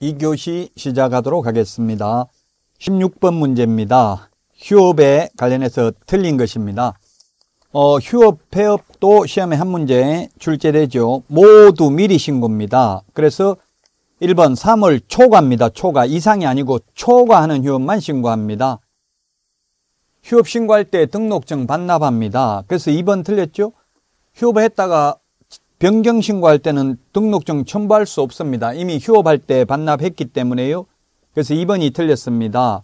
2교시 시작하도록 하겠습니다. 16번 문제입니다. 휴업에 관련해서 틀린 것입니다. 어, 휴업, 폐업도 시험에 한 문제 출제되죠. 모두 미리 신고입니다. 그래서 1번 3월 초과입니다. 초과. 이상이 아니고 초과하는 휴업만 신고합니다. 휴업 신고할 때 등록증 반납합니다. 그래서 2번 틀렸죠? 휴업을 했다가 변경 신고할 때는 등록증 첨부할 수 없습니다. 이미 휴업할 때 반납했기 때문에요. 그래서 2번이 틀렸습니다.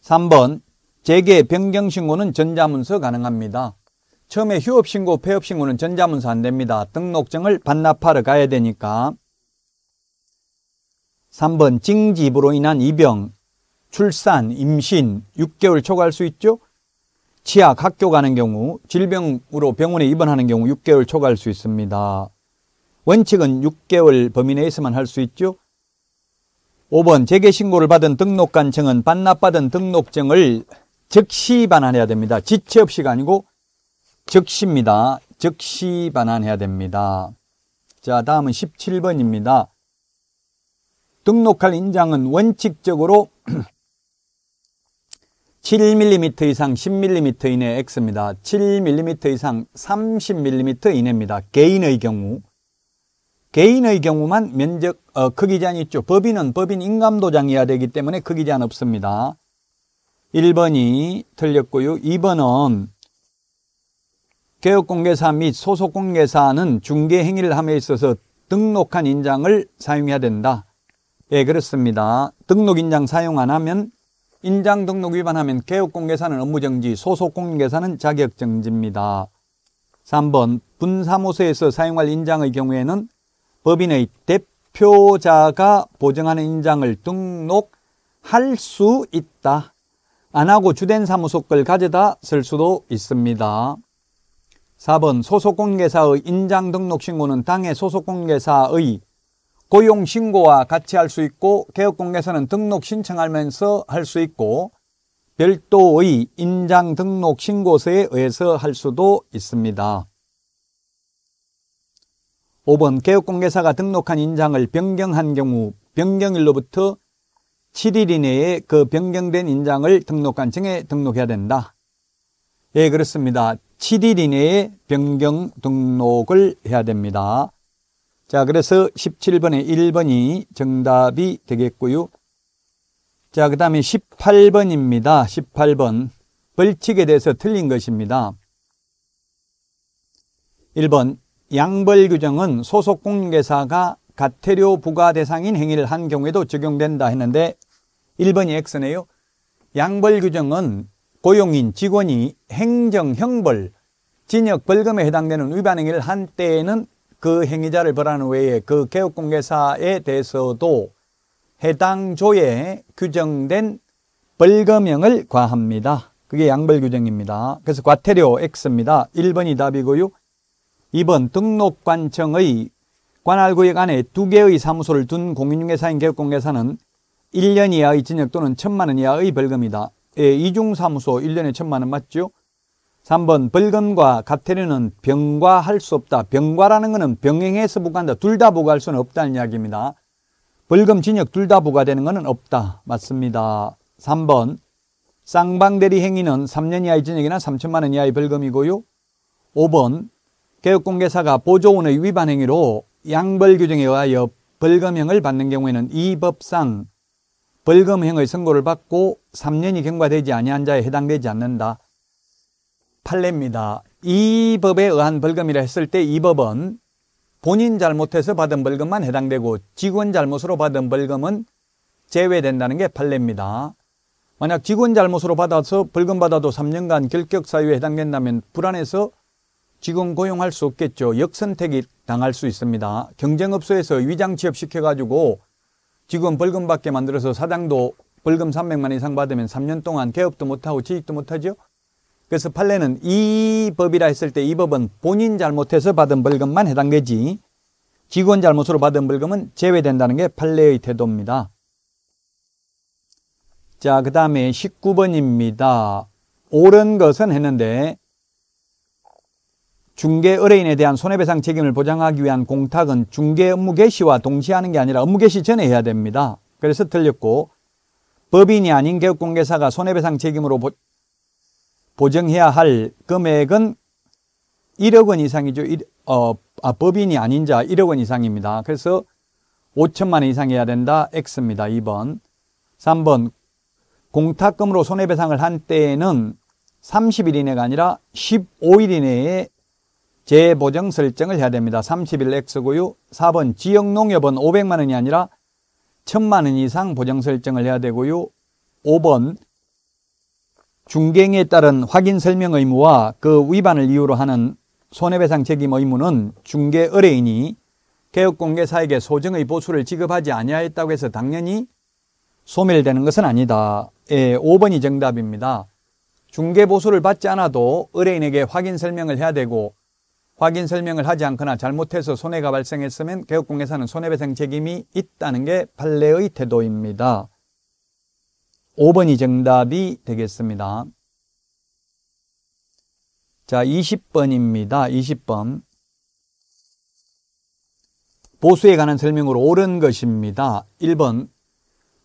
3번 재개 변경 신고는 전자문서 가능합니다. 처음에 휴업 신고, 폐업 신고는 전자문서 안 됩니다. 등록증을 반납하러 가야 되니까. 3번 징집으로 인한 입영, 출산, 임신 6개월 초과할 수 있죠. 치약, 학교 가는 경우, 질병으로 병원에 입원하는 경우 6개월 초과할 수 있습니다. 원칙은 6개월 범위 내에서만 할 수 있죠. 5번 재개 신고를 받은 등록관청은 반납받은 등록증을 즉시 반환해야 됩니다. 지체 없이가 아니고 즉시입니다. 즉시 반환해야 됩니다. 자, 다음은 17번입니다. 등록할 인장은 원칙적으로 7mm 이상 10mm 이내 X입니다. 7mm 이상 30mm 이내입니다. 개인의 경우. 개인의 경우만 면적 어, 크기 제한이 있죠. 법인은 법인 인감도장이어야 되기 때문에 크기 제한 없습니다. 1번이 틀렸고요. 2번은 개업공개사 및 소속공개사는 중개행위를 함에 있어서 등록한 인장을 사용해야 된다. 예, 그렇습니다. 등록인장 사용 안 하면 인장 등록 위반하면 개업공개사는 업무정지, 소속공개사는 자격정지입니다. 3번 분사무소에서 사용할 인장의 경우에는 법인의 대표자가 보증하는 인장을 등록할 수 있다. 안 하고 주된 사무소 걸 가져다 쓸 수도 있습니다. 4번 소속공개사의 인장 등록 신고는 당해 소속공개사의 고용 신고와 같이 할 수 있고 개업공개서는 등록 신청하면서 할 수 있고 별도의 인장 등록 신고서에 의해서 할 수도 있습니다. 5번 개업공개사가 등록한 인장을 변경한 경우 변경일로부터 7일 이내에 그 변경된 인장을 등록한 증에 등록해야 된다. 예, 그렇습니다. 7일 이내에 변경 등록을 해야 됩니다. 자, 그래서 17번에 1번이 정답이 되겠고요. 자, 그 다음에 18번입니다. 18번. 벌칙에 대해서 틀린 것입니다. 1번. 양벌 규정은 소속 공인계사가 가태료 부과 대상인 행위를 한 경우에도 적용된다 했는데 1번이 X네요. 양벌 규정은 고용인, 직원이 행정, 형벌, 진역 벌금에 해당되는 위반 행위를 한 때에는 그 행위자를 벌하는 외에 그 개업공개사에 대해서도 해당 조에 규정된 벌금형을 과합니다. 그게 양벌 규정입니다. 그래서 과태료 X입니다. 1번이 답이고요. 2번 등록관청의 관할구역 안에 두 개의 사무소를 둔 공인중개사인 개업공개사는 1년 이하의 징역 또는 1 천만원 이하의 벌금이다. 예, 이중사무소 1년에 1 천만원 맞죠? 3번 벌금과 갑태류는 병과 할수 없다. 병과라는 것은 병행해서 부과한다. 둘 다 부과할 수는 없다는 이야기입니다. 벌금, 진역둘 다 부과되는 것은 없다. 맞습니다. 3번 쌍방대리 행위는 3년 이하의 진역이나 3천만 원 이하의 벌금이고요. 5번 개업공개사가 보조원의 위반 행위로 양벌 규정에 의하여 벌금형을 받는 경우에는 이 법상 벌금형의 선고를 받고 3년이 경과되지 아니한 자에 해당되지 않는다. 판례입니다. 이 법에 의한 벌금이라 했을 때 이 법은 본인 잘못해서 받은 벌금만 해당되고 직원 잘못으로 받은 벌금은 제외된다는 게 판례입니다. 만약 직원 잘못으로 받아서 벌금 받아도 3년간 결격 사유에 해당된다면 불안해서 직원 고용할 수 없겠죠. 역선택이 당할 수 있습니다. 경쟁업소에서 위장 취업시켜가지고 직원 벌금 받게 만들어서 사장도 벌금 300만 이상 받으면 3년 동안 개업도 못하고 취직도 못하죠. 그래서 판례는 이 법이라 했을 때 이 법은 본인 잘못해서 받은 벌금만 해당되지 직원 잘못으로 받은 벌금은 제외된다는 게 판례의 태도입니다. 자, 그 다음에 19번입니다. 옳은 것은 했는데 중개 의뢰인에 대한 손해배상 책임을 보장하기 위한 공탁은 중개 업무 개시와 동시에 하는 게 아니라 업무 개시 전에 해야 됩니다. 그래서 틀렸고 법인이 아닌 개업공개사가 손해배상 책임으로 보정해야 할 금액은 1억 원 이상이죠. 1, 어, 아, 법인이 아닌 자 1억 원 이상입니다. 그래서 5천만 원 이상 해야 된다. X입니다. 2번. 3번. 공탁금으로 손해배상을 한 때에는 30일 이내가 아니라 15일 이내에 재보정 설정을 해야 됩니다. 30일 X고요. 4번 지역농협은 500만 원이 아니라 1000만 원 이상 보정 설정을 해야 되고요. 5번 중개행에 따른 확인 설명 의무와 그 위반을 이유로 하는 손해배상 책임 의무는 중개 의뢰인이 개업공개사에게 소정의 보수를 지급하지 아니하였다고 해서 당연히 소멸되는 것은 아니다. 예, 5번이 정답입니다. 중개보수를 받지 않아도 의뢰인에게 확인 설명을 해야 되고 확인 설명을 하지 않거나 잘못해서 손해가 발생했으면 개업공개사는 손해배상 책임이 있다는 게 판례의 태도입니다. 5번이 정답이 되겠습니다. 자, 20번입니다. 20번. 보수에 관한 설명으로 옳은 것입니다. 1번.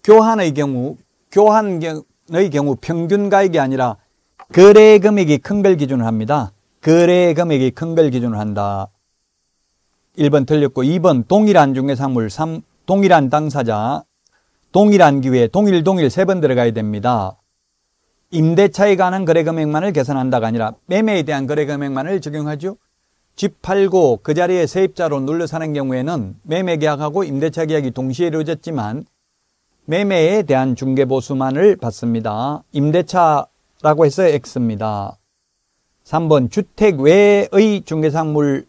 교환의 경우, 교환의 경우 평균 가액이 아니라 거래 금액이 큰 걸 기준을 합니다. 거래 금액이 큰 걸 기준을 한다. 1번 틀렸고 2번 동일한 중개상물 3 동일한 당사자 동일한기회 에 동일 동일 세 번 들어가야 됩니다. 임대차에 관한 거래 금액만을 계산한다가 아니라 매매에 대한 거래 금액만을 적용하죠. 집 팔고 그 자리에 세입자로 눌러 사는 경우에는 매매 계약하고 임대차 계약이 동시에 이루어졌지만 매매에 대한 중개보수만을 받습니다. 임대차라고 해서 X입니다. 3번 주택 외의 중개상물의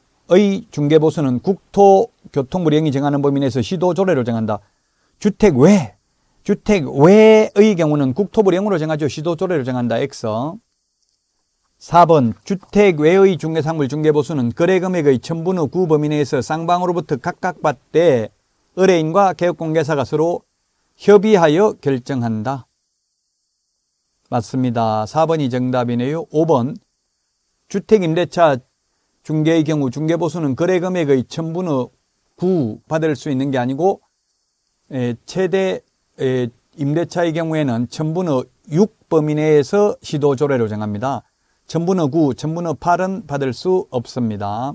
중개보수는 국토교통부령이 정하는 범위 내에서 시도 조례를 정한다. 주택 외 주택 외의 경우는 국토부령으로 정하죠. 시도조례로 정한다. X. 4번 주택 외의 중개상물 중개보수는 거래금액의 천분 의 구범위 내에서 쌍방으로부터 각각 받되 의뢰인과 개업공개사가 서로 협의하여 결정한다. 맞습니다. 4번이 정답이네요. 5번 주택임대차 중개의 경우 중개보수는 거래금액의 천분 의9 받을 수 있는 게 아니고 예, 최대 임대차의 경우에는 천분의 6범위 내에서 시도조례로 정합니다. 천분의 9, 천분의 8은 받을 수 없습니다.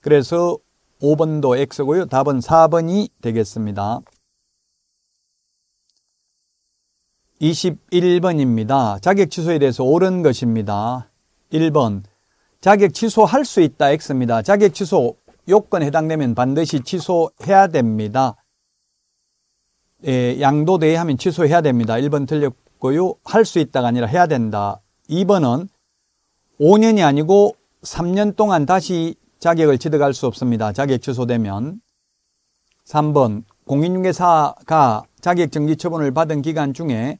그래서 5번도 X고요. 답은 4번이 되겠습니다. 21번입니다. 자격 취소에 대해서 옳은 것입니다. 1번 자격 취소할 수 있다 X입니다. 자격 취소 요건 에 해당되면 반드시 취소해야 됩니다. 예, 양도대에 하면 취소해야 됩니다. 1번 틀렸고요. 할 수 있다가 아니라 해야 된다. 2번은 5년이 아니고 3년 동안 다시 자격을 취득할 수 없습니다. 자격 취소되면. 3번 공인중개사가 자격정지 처분을 받은 기간 중에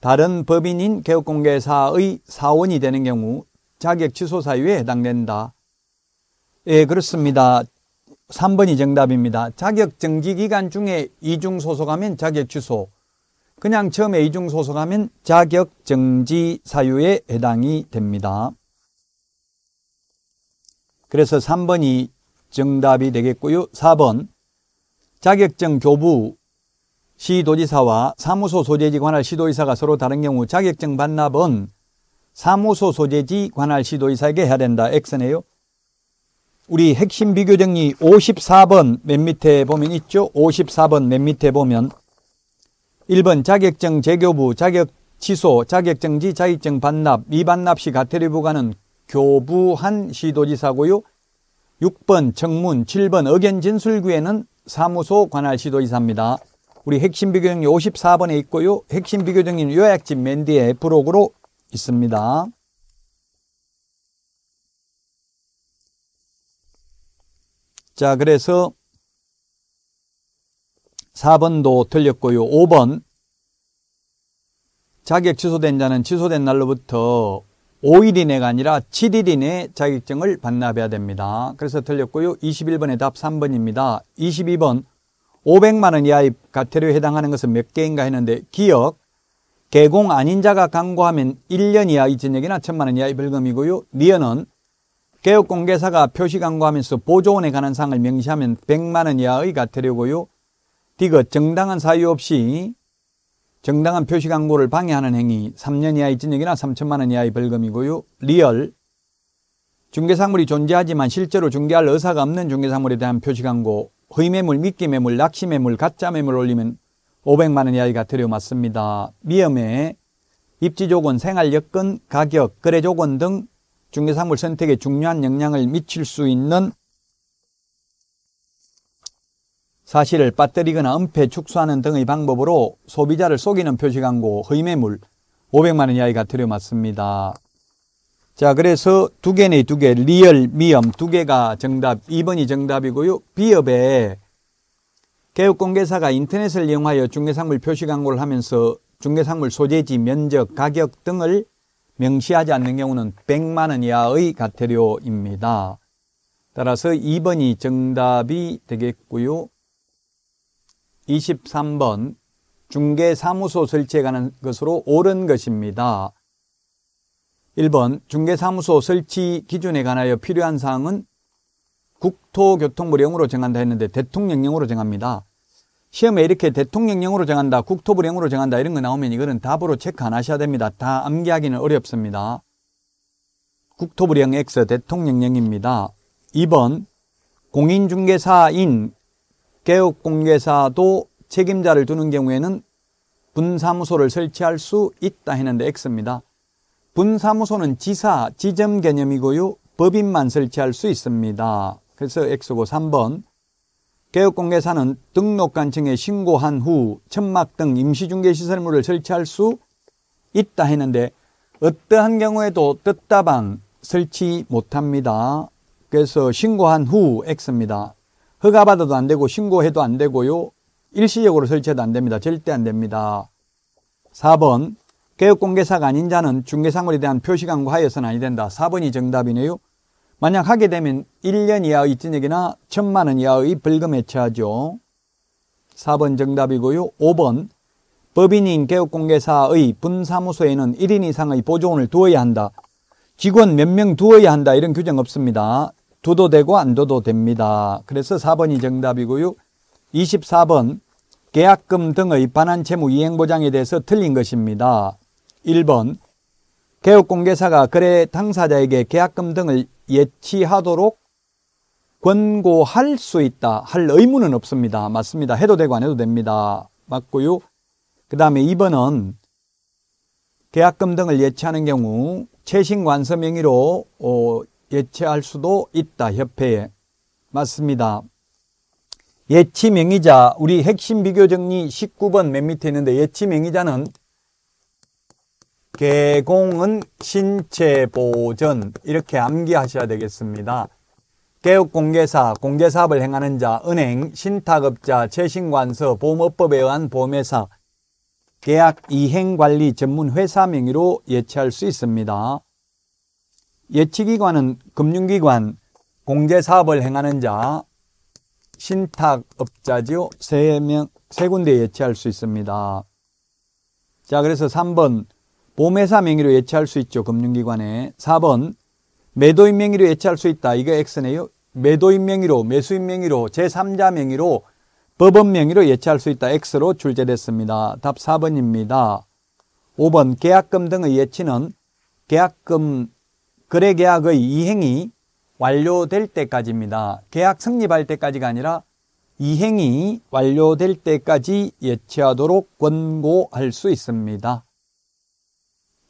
다른 법인인 개업공개사의 사원이 되는 경우 자격 취소 사유에 해당된다. 예, 그렇습니다. 3번이 정답입니다. 자격 정지 기간 중에 이중 소속하면 자격 취소. 그냥 처음에 이중 소속하면 자격 정지 사유에 해당이 됩니다. 그래서 3번이 정답이 되겠고요. 4번 자격증 교부 시도지사와 사무소 소재지 관할 시도지사가 서로 다른 경우 자격증 반납은 사무소 소재지 관할 시도지사에게 해야 된다. X네요. 우리 핵심 비교 정리 54번 맨 밑에 보면 있죠? 54번 맨 밑에 보면 1번 자격증 재교부, 자격 취소, 자격정지, 자격증 반납, 미반납 시 가태료 부과는 교부한 시도지사고요. 6번 청문, 7번 의견 진술구에는 사무소 관할 시도지사입니다. 우리 핵심 비교정리 54번에 있고요. 핵심 비교정리는 요약집 맨 뒤에 브록으로 있습니다. 자, 그래서 4번도 틀렸고요. 5번 자격 취소된 자는 취소된 날로부터 5일 이내가 아니라 7일 이내 자격증을 반납해야 됩니다. 그래서 틀렸고요. 21번의 답 3번입니다. 22번 500만원 이하의 과태료에 해당하는 것은 몇 개인가 했는데 기억 개공 아닌 자가 강구하면 1년 이하의 징역이나 1천만원 이하의 벌금이고요. 니어는 개혁공개사가 표시 광고하면서 보조원에 관한 사항을 명시하면 100만원 이하의 과태료고요. 디귿 정당한 사유 없이 정당한 표시 광고를 방해하는 행위 3년 이하의 징역이나 3천만원 이하의 벌금이고요. 리얼 중개상물이 존재하지만 실제로 중개할 의사가 없는 중개상물에 대한 표시 광고 허위매물, 미끼매물, 낚시매물, 가짜매물 올리면 500만원 이하의 과태료 맞습니다. 미음에 입지조건, 생활여건, 가격, 거래조건 등 중개상물 선택에 중요한 영향을 미칠 수 있는 사실을 빠뜨리거나 은폐, 축소하는 등의 방법으로 소비자를 속이는 표시 광고, 허위매물 500만 원 이하가 들여맞습니다. 자, 그래서 두 개네 두 개, 리얼, 미엄 두 개가 정답, 2번이 정답이고요. 비업에 개업공개사가 인터넷을 이용하여 중개상물 표시 광고를 하면서 중개상물 소재지, 면적, 가격 등을 명시하지 않는 경우는 100만 원 이하의 과태료입니다. 따라서 2번이 정답이 되겠고요. 23번 중개사무소 설치에 관한 것으로 옳은 것입니다. 1번 중개사무소 설치 기준에 관하여 필요한 사항은 국토교통부령으로 정한다 했는데 대통령령으로 정합니다. 시험에 이렇게 대통령령으로 정한다, 국토부령으로 정한다 이런 거 나오면 이거는 답으로 체크 안 하셔야 됩니다. 다 암기하기는 어렵습니다. 국토부령 X 대통령령입니다. 2번 공인중개사인 개업공개사도 책임자를 두는 경우에는 분사무소를 설치할 수 있다 했는데 X입니다. 분사무소는 지사, 지점 개념이고요. 법인만 설치할 수 있습니다. 그래서 X고 3번 개업공개사는 등록관청에 신고한 후 천막 등 임시중개시설물을 설치할 수 있다 했는데 어떠한 경우에도 뜻다방 설치 못합니다. 그래서 신고한 후 X입니다. 허가받아도 안 되고 신고해도 안 되고요. 일시적으로 설치해도 안 됩니다. 절대 안 됩니다. 4번 개업공개사가 아닌 자는 중개상물에 대한 표시광고 하여서는 아니 된다. 4번이 정답이네요. 만약 하게 되면 1년 이하의 징역이나1 천만 원 이하의 벌금에 처하죠. 4번 정답이고요. 5번 법인인 개업공개사의 분사무소에는 1인 이상의 보조원을 두어야 한다. 직원 몇 명 두어야 한다. 이런 규정 없습니다. 두도 되고 안 둬도 됩니다. 그래서 4번이 정답이고요. 24번 계약금 등의 반환 채무 이행 보장에 대해서 틀린 것입니다. 1번 개업공개사가 거래 당사자에게 계약금 등을 예치하도록 권고할 수 있다 할 의무는 없습니다. 맞습니다. 해도 되고 안 해도 됩니다. 맞고요. 그 다음에 2번은 계약금 등을 예치하는 경우 최신 관서 명의로 어, 예치할 수도 있다. 협회에. 맞습니다. 예치 명의자 우리 핵심 비교 정리 19번 맨 밑에 있는데 예치 명의자는 개공은 신체 보전 이렇게 암기하셔야 되겠습니다. 개업공개사, 공개사업을 행하는 자, 은행, 신탁업자, 최신관서, 보험업법에 의한 보험회사, 계약 이행관리 전문회사 명의로 예치할 수 있습니다. 예치기관은 금융기관, 공제사업을 행하는 자, 신탁업자지세 명, 세 군데 예치할 수 있습니다. 자, 그래서 3번 보매사 명의로 예치할 수 있죠. 금융기관에. 4번 매도인 명의로 예치할 수 있다. 이거 X네요. 매도인 명의로, 매수인 명의로, 제3자 명의로, 법원 명의로 예치할 수 있다. X로 출제됐습니다. 답 4번입니다. 5번 계약금 등의 예치는 계약금 거래 계약의 이행이 완료될 때까지입니다. 계약 성립할 때까지가 아니라 이행이 완료될 때까지 예치하도록 권고할 수 있습니다.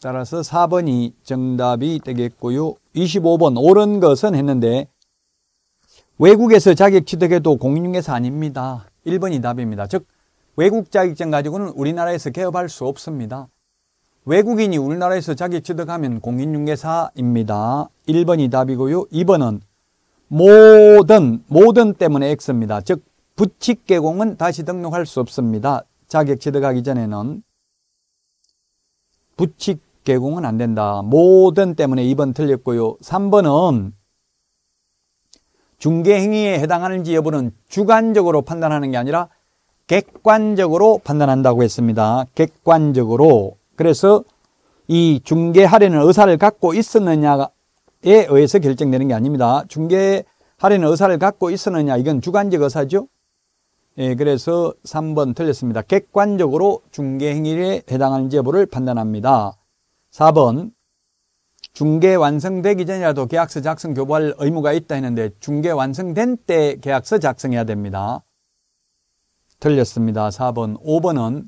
따라서 4번이 정답이 되겠고요. 25번 옳은 것은 했는데 외국에서 자격 취득해도 공인중개사 아닙니다. 1번이 답입니다. 즉 외국 자격증 가지고는 우리나라에서 개업할 수 없습니다. 외국인이 우리나라에서 자격 취득하면 공인중개사입니다. 1번이 답이고요. 2번은 모든 모든 때문에 X입니다. 즉 부칙 개공은 다시 등록할 수 없습니다. 자격 취득하기 전에는 부칙 개공은 안 된다. 모든 때문에 2번 틀렸고요. 3번은 중개행위에 해당하는지 여부는 주관적으로 판단하는 게 아니라 객관적으로 판단한다고 했습니다. 객관적으로. 그래서 이 중개하려는 의사를 갖고 있었느냐에 의해서 결정되는 게 아닙니다. 중개하려는 의사를 갖고 있었느냐 이건 주관적 의사죠. 예, 그래서 3번 틀렸습니다. 객관적으로 중개행위에 해당하는지 여부를 판단합니다. 4번 중개 완성되기 전이라도 계약서 작성 교부할 의무가 있다 했는데 중개 완성된 때 계약서 작성해야 됩니다. 틀렸습니다. 4번 5번은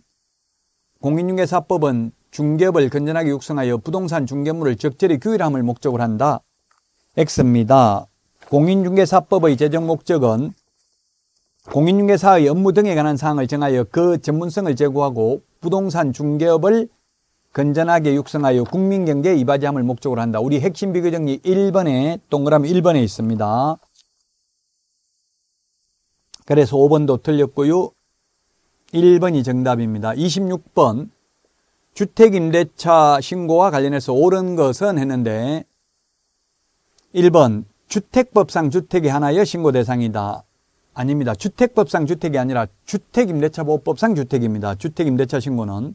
공인중개사법은 중개업을 건전하게 육성하여 부동산 중개물을 적절히 규율함을 목적으로 한다. X입니다. 공인중개사법의 제정 목적은 공인중개사의 업무 등에 관한 사항을 정하여 그 전문성을 제고하고 부동산 중개업을 건전하게 육성하여 국민 경제에 이바지함을 목적으로 한다. 우리 핵심 비교 정리 1번에 동그라미 1번에 있습니다. 그래서 5번도 틀렸고요. 1번이 정답입니다. 26번 주택임대차 신고와 관련해서 옳은 것은 했는데 1번 주택법상 주택이 하나여 신고 대상이다. 아닙니다. 주택법상 주택이 아니라 주택임대차보호법상 주택입니다. 주택임대차 신고는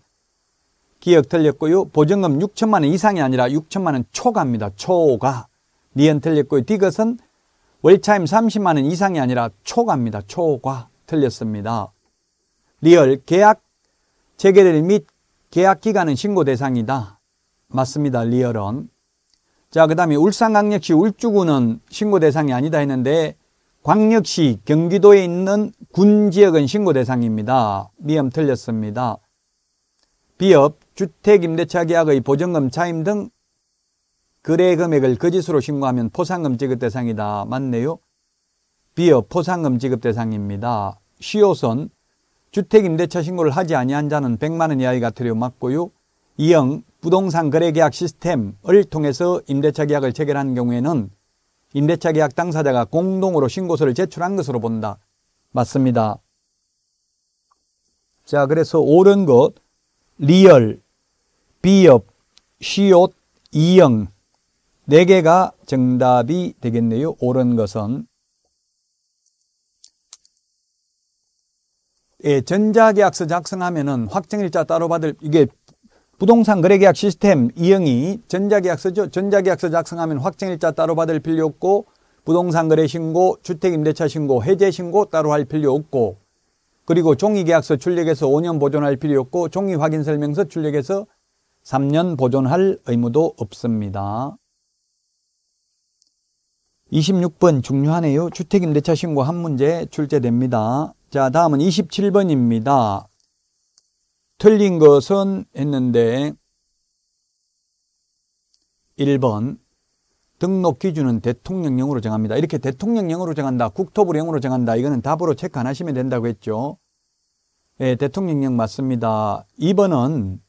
기억 틀렸고요. 보증금 6천만 원 이상이 아니라 6천만 원 초과입니다. 초과. 니은 틀렸고요. 디귿은 월차임 30만 원 이상이 아니라 초과입니다. 초과. 틀렸습니다. 리얼 계약 체결일 및 계약 기간은 신고 대상이다. 맞습니다. 리얼은. 자, 그 다음에 울산광역시 울주군은 신고 대상이 아니다 했는데 광역시 경기도에 있는 군 지역은 신고 대상입니다. 미음 틀렸습니다. 비업 주택임대차 계약의 보증금 차임 등 거래 금액을 거짓으로 그 신고하면 포상금 지급 대상이다. 맞네요. 비어 포상금 지급 대상입니다. 시옷선 주택임대차 신고를 하지 아니한 자는 100만 원 이하의 과태료 맞고요. 이형 부동산 거래 계약 시스템을 통해서 임대차 계약을 체결한 경우에는 임대차 계약 당사자가 공동으로 신고서를 제출한 것으로 본다. 맞습니다. 자, 그래서 옳은 것 리얼 비엽, 시옷, 이영 네 개가 정답이 되겠네요. 옳은 것은 예, 전자계약서 작성하면은 확정일자 따로 받을 이게 부동산 거래계약 시스템 이영이 전자계약서죠. 전자계약서 작성하면 확정일자 따로 받을 필요 없고 부동산 거래 신고, 주택 임대차 신고, 해제 신고 따로 할 필요 없고 그리고 종이 계약서 출력해서 5년 보존할 필요 없고 종이 확인 설명서 출력해서 3년 보존할 의무도 없습니다. 26번 중요하네요. 주택임대차 신고 한 문제 출제됩니다. 자, 다음은 27번입니다. 틀린 것은 했는데 1번 등록 기준은 대통령령으로 정합니다. 이렇게 대통령령으로 정한다, 국토부령으로 정한다. 이거는 답으로 체크 안 하시면 된다고 했죠. 예, 대통령령 맞습니다. 2번은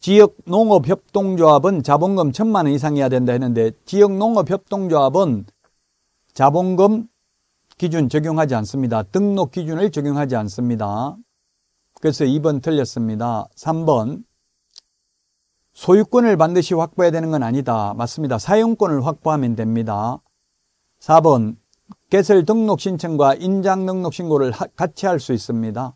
지역 농업 협동조합은 자본금 천만 원 이상이어야 된다 했는데 지역 농업 협동조합은 자본금 기준 적용하지 않습니다. 등록 기준을 적용하지 않습니다. 그래서 2번 틀렸습니다. 3번 소유권을 반드시 확보해야 되는 건 아니다. 맞습니다. 사용권을 확보하면 됩니다. 4번 개설 등록 신청과 인장 등록 신고를 같이 할 수 있습니다.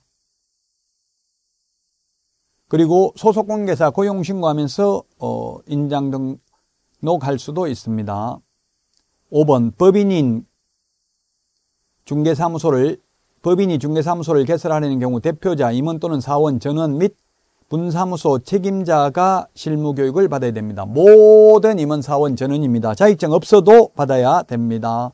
그리고 소속 관계사 고용 신고하면서 어, 인장 등록할 수도 있습니다. 5번 법인인 중개사무소를 법인이 중개사무소를 개설하려는 경우 대표자, 임원 또는 사원, 전원 및 분사무소 책임자가 실무교육을 받아야 됩니다. 모든 임원, 사원, 전원입니다. 자격증 없어도 받아야 됩니다.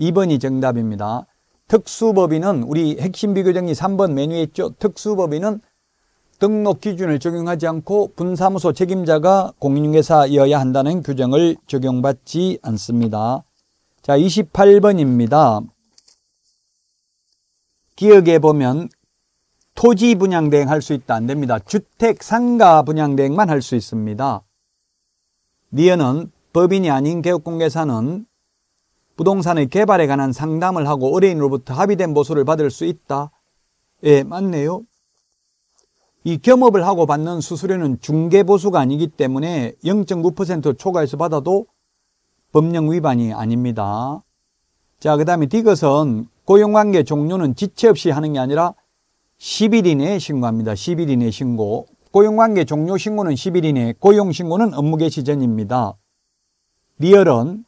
2번이 정답입니다. 특수법인은 우리 핵심 비교정리 3번 메뉴에 있죠. 특수법인은 등록 기준을 적용하지 않고 분사무소 책임자가 공인중개사이어야 한다는 규정을 적용받지 않습니다. 자, 28번입니다. 기억에 보면 토지 분양 대행 할 수 있다 안 됩니다. 주택 상가 분양 대행만 할 수 있습니다. 니어는 법인이 아닌 개업공개사는 부동산의 개발에 관한 상담을 하고 의뢰인으로부터 합의된 보수를 받을 수 있다. 예, 맞네요. 이 겸업을 하고 받는 수수료는 중개보수가 아니기 때문에 0.9% 초과해서 받아도 법령 위반이 아닙니다. 자, 그 다음에 디귿은 고용관계 종료는 지체 없이 하는 게 아니라 10일 이내에 신고합니다. 10일 이내 신고. 고용관계 종료 신고는 10일 이내, 고용 신고는 업무 개시 전입니다. 리얼은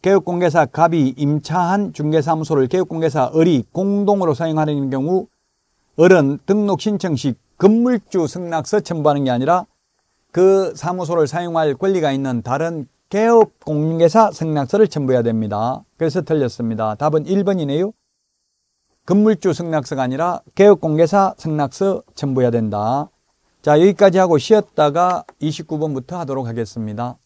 개업공개사 갑이 임차한 중개사무소를 개업공개사 을이 공동으로 사용하는 경우 어른 등록 신청 시 건물주 승낙서 첨부하는 게 아니라 그 사무소를 사용할 권리가 있는 다른 개업 공인회사 승낙서를 첨부해야 됩니다. 그래서 틀렸습니다. 답은 1번이네요. 건물주 승낙서가 아니라 개업 공개사 승낙서 첨부해야 된다. 자, 여기까지 하고 쉬었다가 29번부터 하도록 하겠습니다.